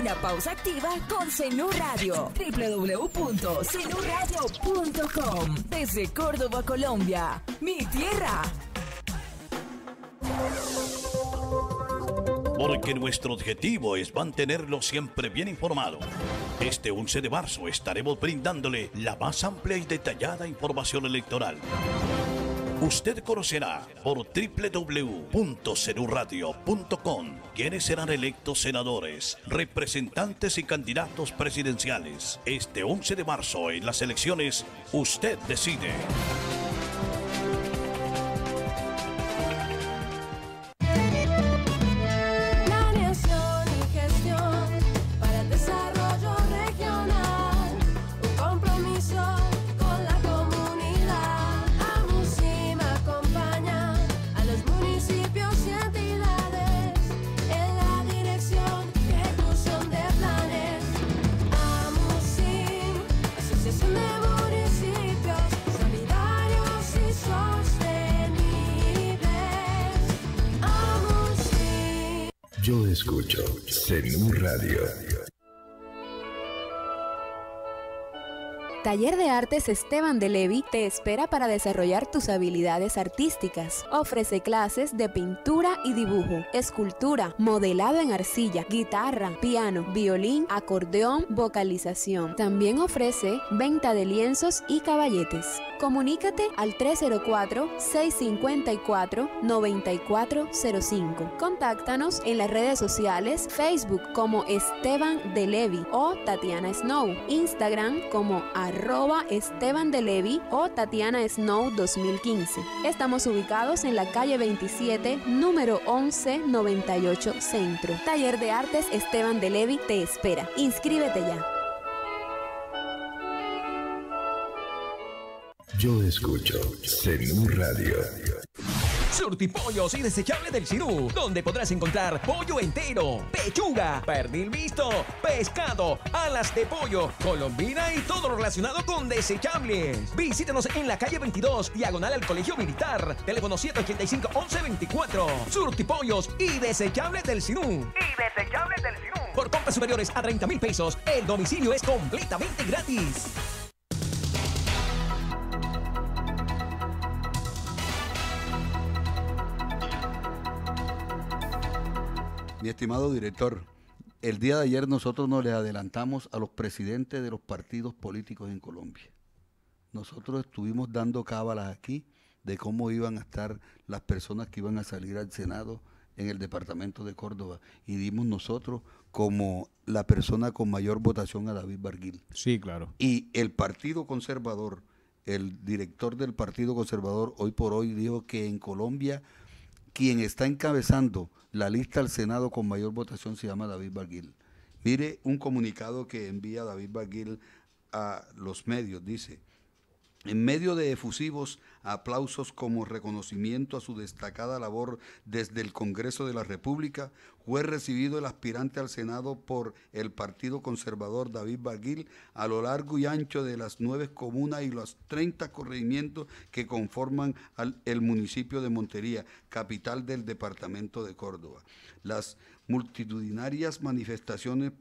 S2: Una pausa activa con Cenuradio Radio. www.zenuradio.com. Desde Córdoba, Colombia. Mi tierra. Porque nuestro objetivo es mantenerlo siempre bien informado. Este 11 de marzo estaremos brindándole la más amplia y detallada información electoral. Usted conocerá por www.ceruradio.com quienes serán electos senadores, representantes y candidatos presidenciales.
S1: Este 11 de marzo en las elecciones, usted decide.
S2: Yo escucho un Radio.
S1: Taller de Artes Esteban de Levi te espera para desarrollar
S2: tus habilidades artísticas. Ofrece clases de pintura y dibujo, escultura, modelado en arcilla, guitarra, piano, violín, acordeón, vocalización. También ofrece venta de lienzos y caballetes. Comunícate al 304-654-9405. Contáctanos en las redes sociales Facebook como Esteban de Levi o Tatiana Snow, Instagram como Ar Roba Esteban de Levi o Tatiana Snow 2015. Estamos ubicados en la calle 27, número 1198 Centro. Taller de Artes Esteban de Levi te espera. Inscríbete ya.
S1: Yo escucho
S2: Zenú Radio
S1: surtipollos y Desechables del Cirú, donde podrás encontrar pollo entero, pechuga, pernil visto, pescado, alas de pollo, colombina y todo lo relacionado con desechables. Visítenos en la calle 22, diagonal al Colegio Militar, teléfono 785-1124. Surtipollos y desechables del Cirú. Y desechables del Cirú. Por compras superiores a 30 mil pesos, el domicilio es completamente gratis.
S2: Mi estimado director, el día de ayer nosotros nos le adelantamos a los presidentes de los partidos políticos en Colombia. Nosotros estuvimos dando cábalas aquí de cómo iban a estar las personas que iban a salir al Senado en el departamento de Córdoba y dimos nosotros como la persona con mayor votación a David Barguil.
S1: Sí, claro.
S2: Y el Partido Conservador, el director del Partido Conservador hoy por hoy dijo que en Colombia quien está encabezando la lista al Senado con mayor votación se llama David Barguil. Mire un comunicado que envía David Barguil a los medios. Dice, en medio de efusivos aplausos como reconocimiento a su destacada labor desde el Congreso de la República, fue recibido el aspirante al Senado por el Partido Conservador David Barguil a lo largo y ancho de las nueve comunas y los 30 corregimientos que conforman el municipio de Montería, capital del departamento de Córdoba. Las multitudinarias manifestaciones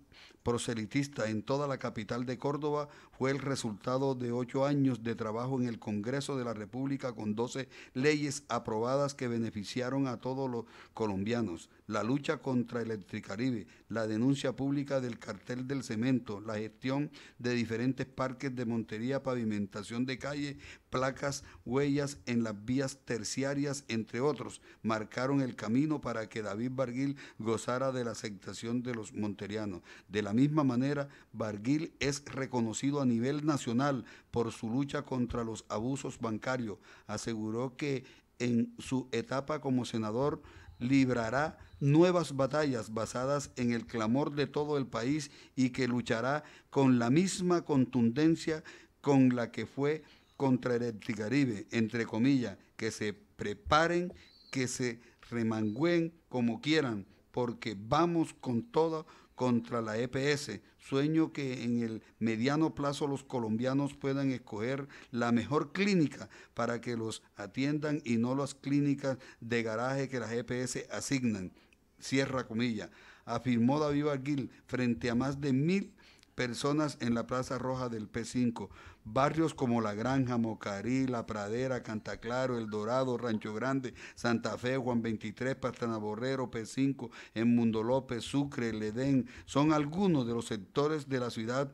S2: proselitistas en toda la capital de Córdoba fue el resultado de ocho años de trabajo en el Congreso de la República con doce leyes aprobadas que beneficiaron a todos los colombianos. La lucha contra Electricaribe, la denuncia pública del cartel del cemento, la gestión de diferentes parques de montería, pavimentación de calle, placas, huellas en las vías terciarias, entre otros, marcaron el camino para que David Barguil gozara de la aceptación de los monterianos. De la misma manera, Barguil es reconocido a nivel nacional por su lucha contra los abusos bancarios. Aseguró que en su etapa como senador librará nuevas batallas basadas en el clamor de todo el país y que luchará con la misma contundencia con la que fue contra el Ticaribe, entre comillas, que se preparen, que se remangüen como quieran, porque vamos con todo contra la EPS. Sueño que en el mediano plazo los colombianos puedan escoger la mejor clínica para que los atiendan y no las clínicas de garaje que las EPS asignan. Cierra comilla. Afirmó David Aguil frente a más de mil personas en la Plaza Roja del P5. Barrios como La Granja, Mocarí, La Pradera, Cantaclaro, El Dorado, Rancho Grande, Santa Fe, Juan 23, Pastanaborrero, P5, En Mundo López, Sucre, Ledén, son algunos de los sectores de la ciudad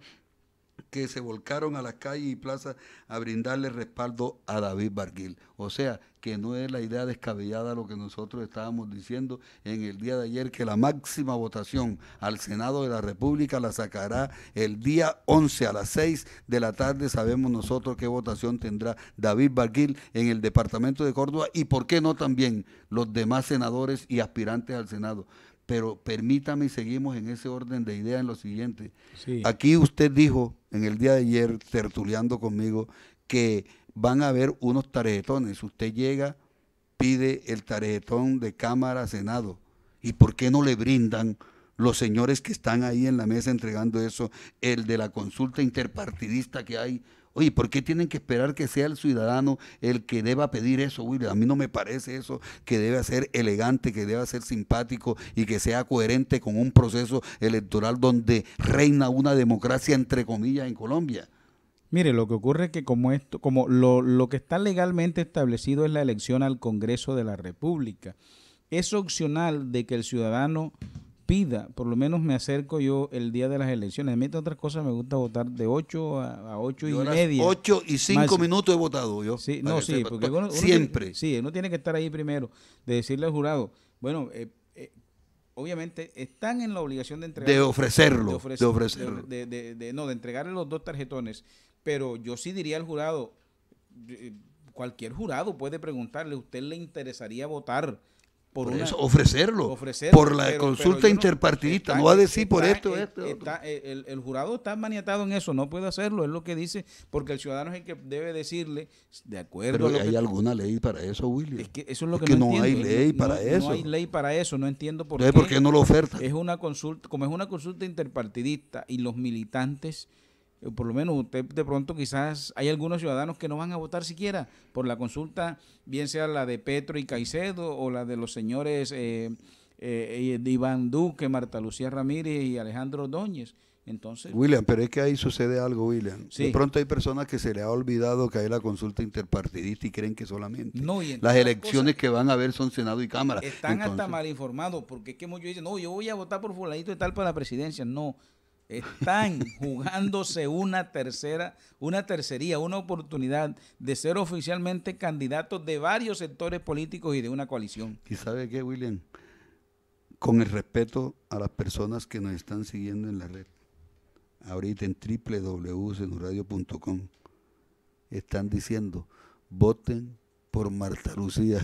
S2: que se volcaron a las calles y plazas a brindarle respaldo a David Barguil. O sea, que no es la idea descabellada lo que nosotros estábamos diciendo en el día de ayer, que la máxima votación al Senado de la República la sacará el día 11 a las 6 de la tarde. Sabemos nosotros qué votación tendrá David Barguil en el Departamento de Córdoba y por qué no también los demás senadores y aspirantes al Senado pero permítame seguimos en ese orden de ideas en lo siguiente. Aquí usted dijo en el día de ayer, tertuleando conmigo, que van a haber unos tarjetones. Usted llega, pide el tarjetón de Cámara Senado. ¿Y por qué no le brindan los señores que están ahí en la mesa entregando eso? El de la consulta interpartidista que hay Oye, ¿por qué tienen que esperar que sea el ciudadano el que deba pedir eso, A mí no me parece eso que debe ser elegante, que debe ser simpático y que sea coherente con un proceso electoral donde reina una democracia, entre comillas,
S1: en Colombia. Mire, lo que ocurre es que como esto, como lo, lo que está legalmente establecido es la elección al Congreso de la República, es opcional de que el ciudadano pida, por lo menos me acerco yo el día de las elecciones. A mí, otra otras cosas, me gusta votar de 8 a, 8 y media. 8 y 5 minutos he votado yo. Sí, no, sí, porque siempre. Tiene, sí, uno tiene que estar ahí primero, de decirle al jurado, bueno, eh, eh, obviamente están en la obligación de ofrecerlo. De, no, de entregarle los dos tarjetones. Pero yo sí diría al jurado, eh, cualquier jurado puede preguntarle, ¿usted le interesaría votar? por, ofrecerlo, por la consulta interpartidista, no, va a decir por esto, eh, el, jurado está maniatado en eso, no puede hacerlo, es lo que dice, porque el ciudadano es el que debe decirle, de acuerdo. Pero hay alguna ley para eso, William. Es que eso lo que, no, hay ley para eso. No hay ley para eso, no entiendo por qué. ¿Por qué no lo oferta? Es una consulta, como es una consulta interpartidista y los militantes eh, por lo menos usted de pronto quizás hay algunos ciudadanos que no van a votar siquiera por la consulta, bien sea la de Petro y Caicedo o la de los señores eh, eh Iván Duque, Marta Lucía Ramírez y Alejandro Dóñez Entonces, William,
S2: pero es que ahí sucede algo, William. De pronto hay personas que se le ha olvidado que hay la consulta interpartidista y creen que solamente
S1: las elecciones
S2: que van a haber son Senado y Cámara. Están hasta mal
S1: informados porque es que muchos dicen, no, yo voy a votar por fulanito y tal para la presidencia. No, están jugándose una tercera, una tercería, una oportunidad de ser oficialmente candidatos de varios sectores políticos y de una coalición.
S2: ¿Y sabe qué, William? Con el respeto a las personas que nos están siguiendo en la red, ahorita en www.senuradio.com, están diciendo, voten por Marta Lucía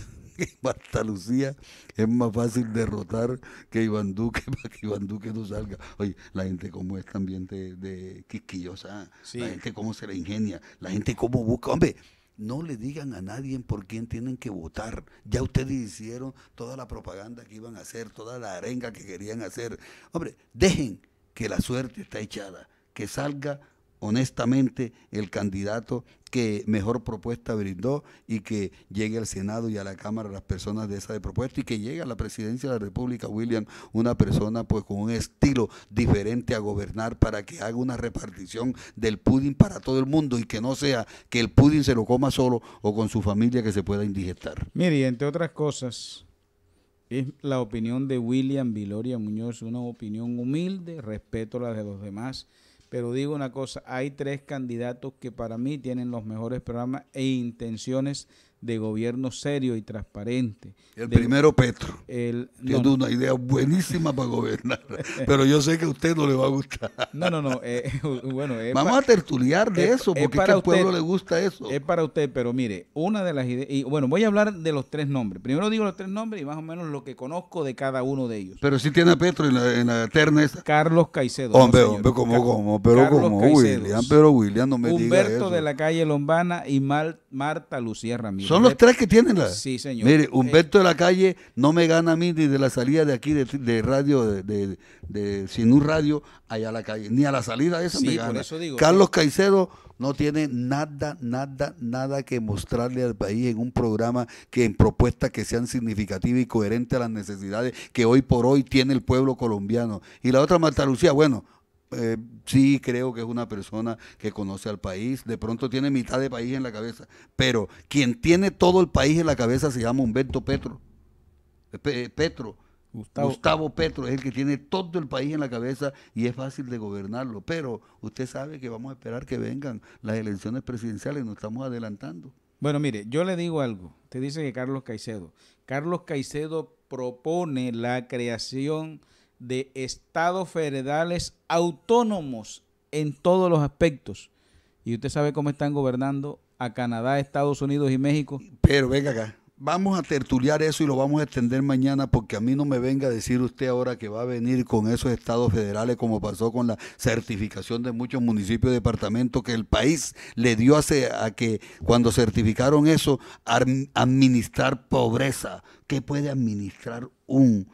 S2: que es más fácil derrotar que Iván Duque para que Iván Duque no salga. Oye, la gente como es también de, quisquillosa, la gente cómo se la ingenia, la gente como busca. Hombre, no le digan a nadie por quién tienen que votar. Ya ustedes hicieron toda la propaganda que iban a hacer, toda la arenga que querían hacer. Hombre, dejen que la suerte está echada, que salga honestamente el candidato que mejor propuesta brindó y que llegue al Senado y a la Cámara las personas de esa propuesta y que llegue a la presidencia de la República, William, una persona pues con un estilo diferente a gobernar para que haga una repartición del pudding para todo el mundo y que no sea que el pudding se lo coma solo o con su familia que se pueda
S1: indigestar. Mire, entre otras cosas, es la opinión de William Viloria Muñoz, una opinión humilde, respeto a la de los demás pero digo una cosa, hay tres candidatos que para mí tienen los mejores programas e intenciones de gobierno serio y transparente. El primero Petro. El, Tiene una idea buenísima para gobernar, pero yo sé que a usted no le va a gustar. No, no, no. Eh, bueno, Vamos a tertuliar de eso, porque para pueblo le gusta eso. Es para usted, pero mire, una de las ideas, y bueno, voy a hablar de los tres nombres. Primero digo los tres nombres y más o menos lo que conozco de cada uno de ellos. Pero si tiene a Petro en la, en la terna esa. Carlos Caicedo. Hombre, hombre, ¿cómo, cómo? pero como William, pero William no me Humberto de la calle Lombana y Mal Marta Lucía Ramírez. Son los tres que tienen la. Sí, señor. Mire, eh, Humberto
S2: de la Calle no me gana a mí ni de la salida de aquí de, radio, de, sin un Radio, allá a la calle, ni a la salida esa sí, me gana. Carlos Caicedo no tiene nada, nada, nada que mostrarle al país en un programa que en propuestas que sean significativas y coherentes a las necesidades que hoy por hoy tiene el pueblo colombiano. Y la otra Marta Lucía, bueno, eh, sí creo que es una persona que conoce al país, de pronto tiene mitad de país en la cabeza, pero quien tiene todo el país en la cabeza se llama Humberto Petro. Eh, eh, Petro. Gustavo. Petro es el que tiene todo el país en la cabeza y es fácil de gobernarlo. Pero usted sabe que vamos a
S1: esperar que vengan las elecciones presidenciales, nos estamos adelantando. Bueno, mire, yo le digo algo. Te dice que Carlos Caicedo. Carlos Caicedo propone la creación de estados federales autónomos en todos los aspectos. Y usted sabe cómo están gobernando a Canadá, Estados Unidos y México. Pero venga acá,
S2: vamos a tertuliar eso y lo vamos a extender mañana porque a mí no me venga a decir usted ahora que va a venir con esos estados federales como pasó con la certificación de muchos municipios y departamentos que el país le dio a que cuando certificaron eso, administrar pobreza. ¿Qué puede administrar un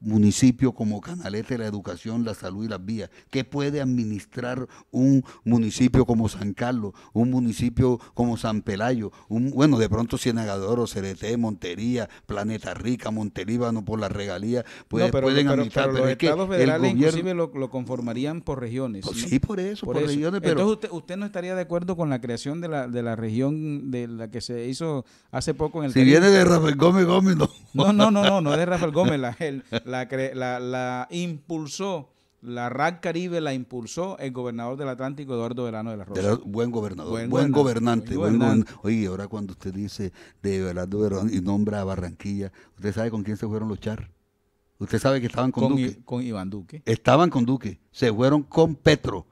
S2: municipio como Canalete, la educación, la salud y las vías? ¿Qué puede administrar un municipio como San Carlos, un municipio como San Pelayo, un, bueno, de pronto o CDT Montería, Planeta Rica, Montelíbano por la regalía, pueden administrar, estados federales inclusive
S1: lo, conformarían por regiones. Pues sí, por eso, por, regiones. Pero, Entonces usted, no estaría de acuerdo con la creación de la, de la región de la que se hizo hace poco en el... Si viene de Rafael Gómez Gómez, no. No, no, no, no, es de Rafael Gómez, la, la, impulsó la RAC Caribe la impulsó el gobernador del Atlántico, Eduardo Verano de la Rosa. buen gobernador, buen, gobernante.
S2: oye, ahora cuando usted dice de Eduardo Verano y nombra a Barranquilla, ¿usted sabe con quién se fueron los luchar Usted sabe que estaban con, Duque.
S1: con Iván Duque.
S2: Estaban con Duque. Se fueron con Petro.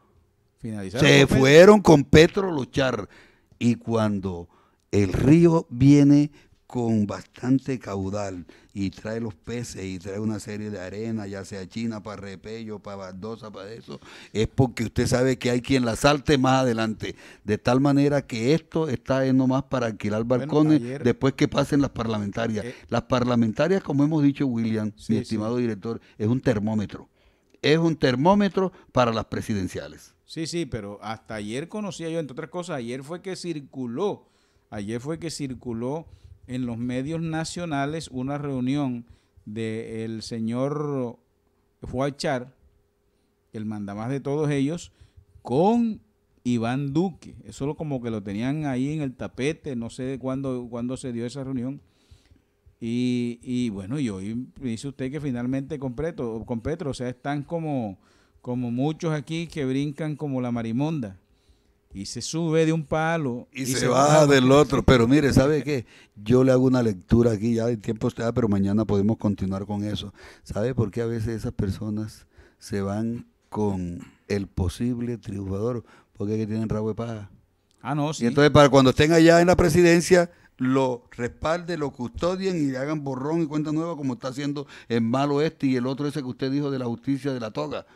S1: se fueron
S2: con Petro los luchar Y cuando el río viene con bastante caudal y trae los peces y trae una serie de arena, ya sea china, para repello, para baldosa, para eso, es porque usted sabe que hay quien la salte más adelante. De tal manera que esto está en nomás para alquilar balcones después que pasen las parlamentarias. Eh, las parlamentarias, como hemos dicho, William, mi estimado director, es un termómetro. Es un termómetro para las presidenciales.
S1: Sí, sí, pero hasta ayer conocía yo, entre otras cosas, ayer fue que circuló, ayer fue que circuló en los medios nacionales una reunión del señor Huachar, el mandamás de todos ellos, con Iván Duque. Eso solo como que lo tenían ahí en el tapete, no sé cuándo, cuándo se dio esa reunión. Y, bueno, y hoy dice usted que finalmente con Petro, con Petro, o sea, están como, como muchos aquí que brincan como la marimonda y se sube de un palo y, se, baja, del otro. Pero mire, ¿sabe qué?
S2: Yo le hago una lectura aquí, ya el tiempo está, pero mañana podemos continuar con eso. ¿Sabe por qué a veces esas personas se van con el posible triunfador? Porque es que tienen rabo de paja. Ah, no, sí. Y entonces para cuando estén allá en la presidencia lo respalden, lo custodien y le hagan borrón y cuenta nueva como está haciendo el malo este y el otro ese que usted dijo de la justicia de la toga.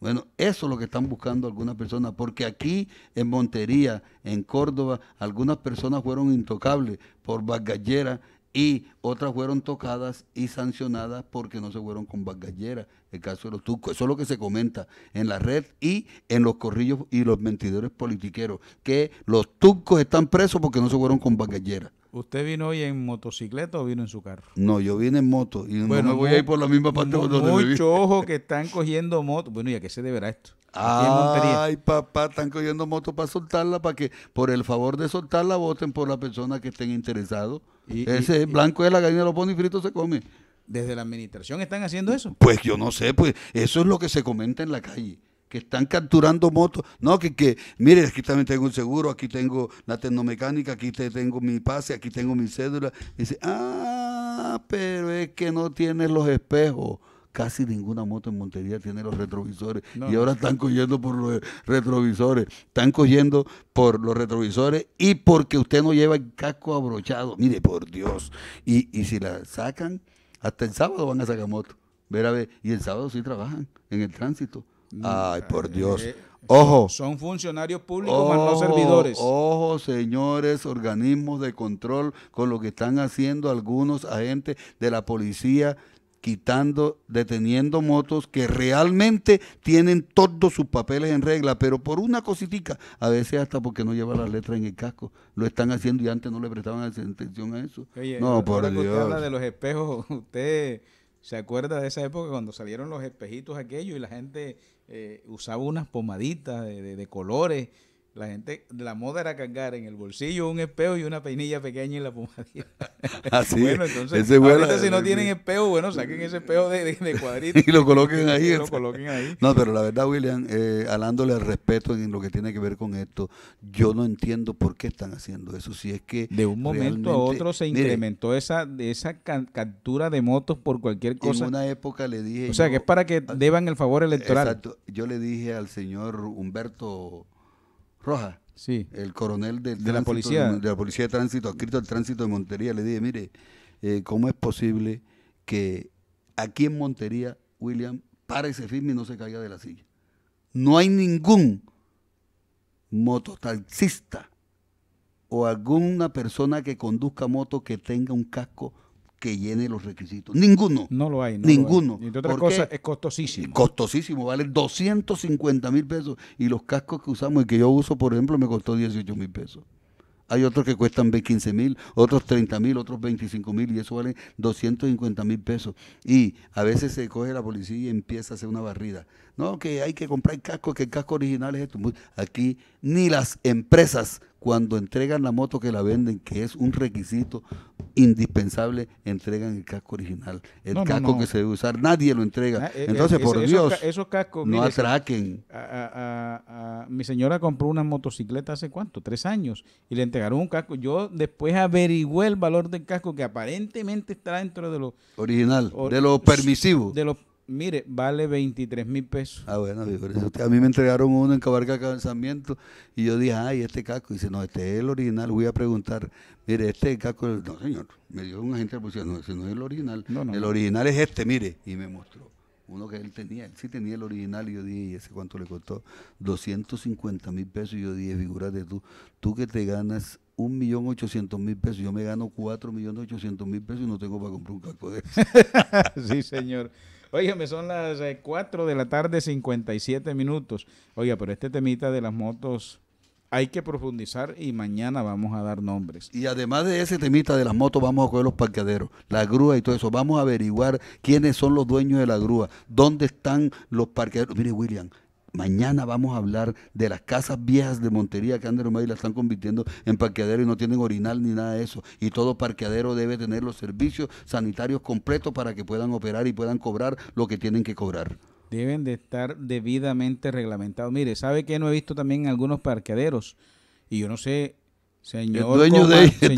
S2: Bueno, eso es lo que están buscando algunas personas, porque aquí en Montería, en Córdoba, algunas personas fueron intocables por bagallera y otras fueron tocadas y sancionadas porque no se fueron con bagallera, el caso de los turcos. Eso es lo que se comenta en la red y en los corrillos y los mentidores
S1: politiqueros, que
S2: los turcos están presos porque no se fueron con bagallera.
S1: ¿Usted vino hoy en motocicleta o vino en su carro?
S2: No, yo vine en moto y bueno, voy a ir por la misma parte donde Mucho
S1: ojo que están cogiendo moto. Bueno, ¿y a qué se deberá esto? Ay, papá, están cogiendo
S2: motos para soltarla, para que por el favor de soltarla voten por la persona que estén interesados. Ese blanco es blanco de la gallina, lo pone bonifritos frito se come. ¿Desde la administración están haciendo eso? Pues yo no sé, pues eso es lo que se comenta en la calle que están capturando motos. No, que, que, mire, aquí también tengo un seguro, aquí tengo la tecnomecánica, aquí tengo mi pase, aquí tengo mi cédula. dice, ah, pero es que no tienes los espejos casi ninguna moto en Montería tiene los retrovisores. y ahora están cogiendo por los retrovisores. Están cogiendo por los retrovisores y porque usted no lleva el casco abrochado. Mire, por Dios. Y, si la sacan, hasta el sábado van a sacar moto. Ver a ver. Y el sábado sí trabajan en el tránsito. Mm, Ay, por eh, Dios. Eh, ojo. Son funcionarios públicos, más no servidores. Ojo, señores, organismos de control con lo que están haciendo algunos agentes de la policía quitando, deteniendo motos que realmente tienen todos sus papeles en regla, pero por una cositica, a veces hasta porque no lleva la letra en el casco, lo están haciendo y antes no le prestaban atención a eso.
S1: no, por Dios. Usted habla de los espejos, usted se acuerda de esa época cuando salieron los espejitos aquellos y la gente eh, usaba unas pomaditas de, de colores la gente, la moda era cargar en el bolsillo un espejo y una peinilla pequeña en la pomadilla. Así bueno, entonces, si no tienen espejo, bueno, saquen ese espejo de, de, cuadrito. Y lo coloquen ahí. No,
S2: pero la verdad, William, eh, hablándole al respeto en lo que tiene que ver con esto, yo no entiendo por qué están haciendo eso. Si es que. De un momento a otro se incrementó
S1: esa, esa captura de motos por cualquier cosa. En una época le dije. O sea, que es para que deban el favor electoral. Exacto.
S2: Yo le dije al señor Humberto. Roja. El coronel de, la policía. De, la policía de tránsito, adscrito al tránsito de Montería, le dije, mire, eh, ¿cómo es posible que aquí en Montería, William, pare ese firme y no se caiga de la silla? No hay ningún mototaxista o alguna persona que conduzca moto que tenga un casco que llene los requisitos. Ninguno. No
S1: lo hay. No ninguno. Y otra cosa,
S2: es costosísimo. Costosísimo, vale 250 mil pesos. Y los cascos que usamos y que yo uso, por ejemplo, me costó 18 mil pesos. Hay otros que cuestan 15 mil, otros 30 mil, otros 25 mil y eso vale 250 mil pesos. Y a veces se coge la policía y empieza a hacer una barrida. No, que hay que comprar casco, que el casco original es esto. Aquí ni las empresas cuando entregan la moto que la venden, que es un requisito, indispensable entregan el casco original, el casco que se debe usar, nadie lo entrega. Ah, eh, Entonces, eh, por Dios, cascos, no atraquen.
S1: mi señora compró una motocicleta hace cuánto, tres años, y le entregaron un casco. Yo después averigüé el valor del casco que aparentemente está dentro de lo original, de lo permisivo. De lo Mire, vale 23 mil pesos. Ah, bueno, a
S2: mí me entregaron uno en Cabarca cabezamiento y yo dije, ay, este casco. Y dice, no, este es el original. Voy a preguntar, mire, este casco. No, señor, me dio un agente de policía, no, ese no es el original. No, no, el original es este, mire. Y me mostró uno que él tenía. Él sí tenía el original y yo dije, ¿y ese cuánto le costó? 250 mil pesos. Y yo dije, figúrate tú, tú que te ganas 1.800.000 millón pesos. Yo me gano
S1: 4.800.000 pesos y no tengo para comprar un casco de eso. sí, señor me son las 4 eh, de la tarde, 57 minutos. Oiga, pero este temita de las motos hay que profundizar y mañana vamos a dar nombres. Y además de ese temita de las motos,
S2: vamos a coger los parqueaderos, la grúa y todo eso. Vamos a averiguar quiénes son los dueños de la grúa, dónde están los parqueaderos. Mire, William, Mañana vamos a hablar de las casas viejas de Montería que Andrés Medina están convirtiendo en parqueadero y no tienen orinal ni nada de eso. Y todo parqueadero debe tener los servicios sanitarios completos para que puedan operar y puedan cobrar lo que tienen que cobrar.
S1: Deben de estar debidamente reglamentados. Mire, sabe que no he visto también algunos parqueaderos y yo no sé Señor, el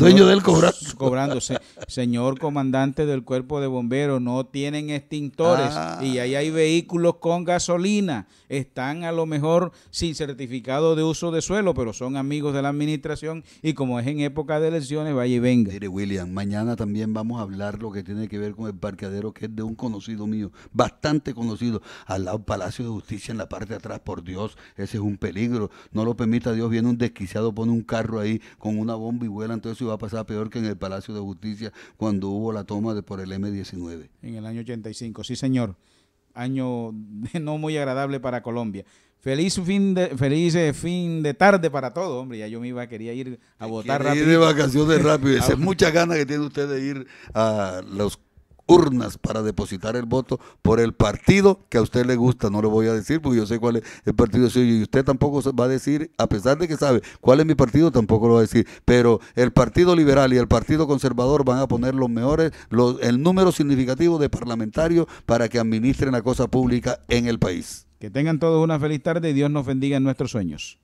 S1: dueño, del cobrando. cobrándose. Señor comandante del cuerpo de bomberos, no tienen extintores ah. y ahí hay vehículos con gasolina. Están a lo mejor sin certificado de uso de suelo, pero son amigos de la administración y como es en época de elecciones, vaya y venga. Mire, William,
S2: mañana también vamos a hablar lo que tiene que ver con el parqueadero que es de un conocido mío, bastante conocido, al lado Palacio de Justicia en la parte de atrás, por Dios, ese es un peligro. No lo permita Dios, viene un desquiciado, pone un carro ahí con una bomba y vuela, entonces iba a pasar peor que en el Palacio de
S1: Justicia cuando hubo la toma de por el M-19. En el año 85, sí señor, año no muy agradable para Colombia. Feliz fin de feliz eh, fin de tarde para todo, hombre. Ya yo me iba quería ir a votar rápido. Ir de vacaciones rápido. es mucha ganas que
S2: tiene usted de ir a los urnas para depositar el voto por el partido que a usted le gusta. No lo voy a decir porque yo sé cuál es el partido suyo y usted tampoco va a decir, a pesar de que sabe cuál es mi partido, tampoco lo va a decir. Pero el Partido Liberal y el Partido Conservador van a poner los mejores, el número significativo de parlamentarios para que administren la cosa
S1: pública en el país. Que tengan todos una feliz tarde y Dios nos bendiga en nuestros sueños.